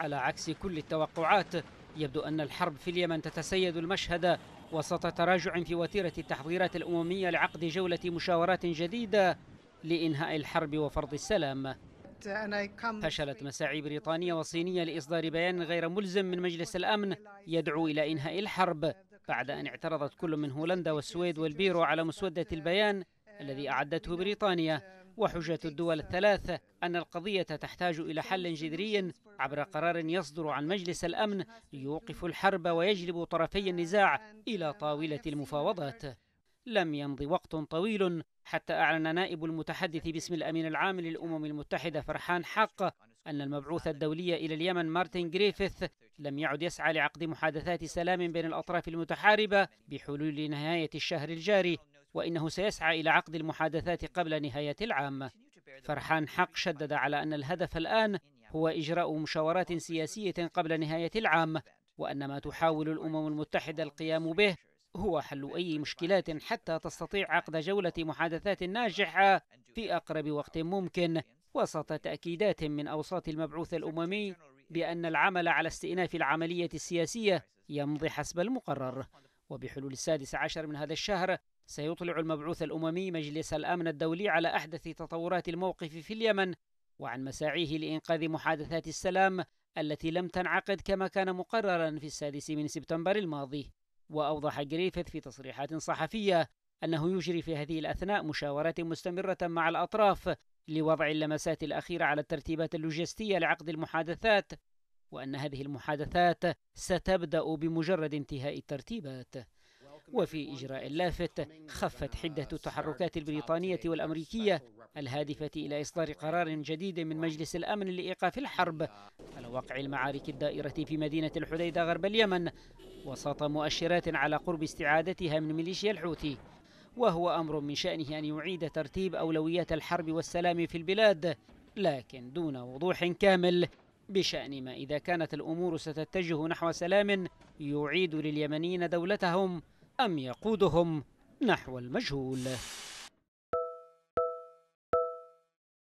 على عكس كل التوقعات يبدو أن الحرب في اليمن تتسيد المشهد وسط تراجع في وتيرة التحضيرات الأممية لعقد جولة مشاورات جديدة لإنهاء الحرب وفرض السلام فشلت مساعي بريطانية وصينية لإصدار بيان غير ملزم من مجلس الأمن يدعو إلى إنهاء الحرب بعد أن اعترضت كل من هولندا والسويد والبيرو على مسودة البيان الذي أعدته بريطانيا وحجة الدول الثلاث أن القضية تحتاج إلى حل جذري عبر قرار يصدر عن مجلس الأمن ليوقف الحرب ويجلب طرفي النزاع إلى طاولة المفاوضات لم يمض وقت طويل حتى أعلن نائب المتحدث باسم الأمين العام للأمم المتحدة فرحان حق أن المبعوث الدولي إلى اليمن مارتن جريفيث لم يعد يسعى لعقد محادثات سلام بين الأطراف المتحاربة بحلول نهاية الشهر الجاري وإنه سيسعى إلى عقد المحادثات قبل نهاية العام فرحان حق شدد على أن الهدف الآن هو إجراء مشاورات سياسية قبل نهاية العام وأن ما تحاول الأمم المتحدة القيام به هو حل أي مشكلات حتى تستطيع عقد جولة محادثات ناجحة في أقرب وقت ممكن وسط تأكيدات من أوساط المبعوث الأممي بأن العمل على استئناف العملية السياسية يمضي حسب المقرر وبحلول السادس عشر من هذا الشهر سيطلع المبعوث الأممي مجلس الأمن الدولي على أحدث تطورات الموقف في اليمن وعن مساعيه لإنقاذ محادثات السلام التي لم تنعقد كما كان مقررا في السادس من سبتمبر الماضي وأوضح جريفيث في تصريحات صحفية أنه يجري في هذه الأثناء مشاورات مستمرة مع الأطراف لوضع اللمسات الأخيرة على الترتيبات اللوجستية لعقد المحادثات وأن هذه المحادثات ستبدأ بمجرد انتهاء الترتيبات وفي إجراء لافت خفت حدة التحركات البريطانية والأمريكية الهادفة إلى إصدار قرار جديد من مجلس الأمن لإيقاف الحرب على وقع المعارك الدائرة في مدينة الحديدة غرب اليمن وسط مؤشرات على قرب استعادتها من ميليشيا الحوثي وهو أمر من شأنه أن يعيد ترتيب أولويات الحرب والسلام في البلاد لكن دون وضوح كامل بشأن ما إذا كانت الأمور ستتجه نحو سلام يعيد لليمنيين دولتهم أم يقودهم نحو المجهول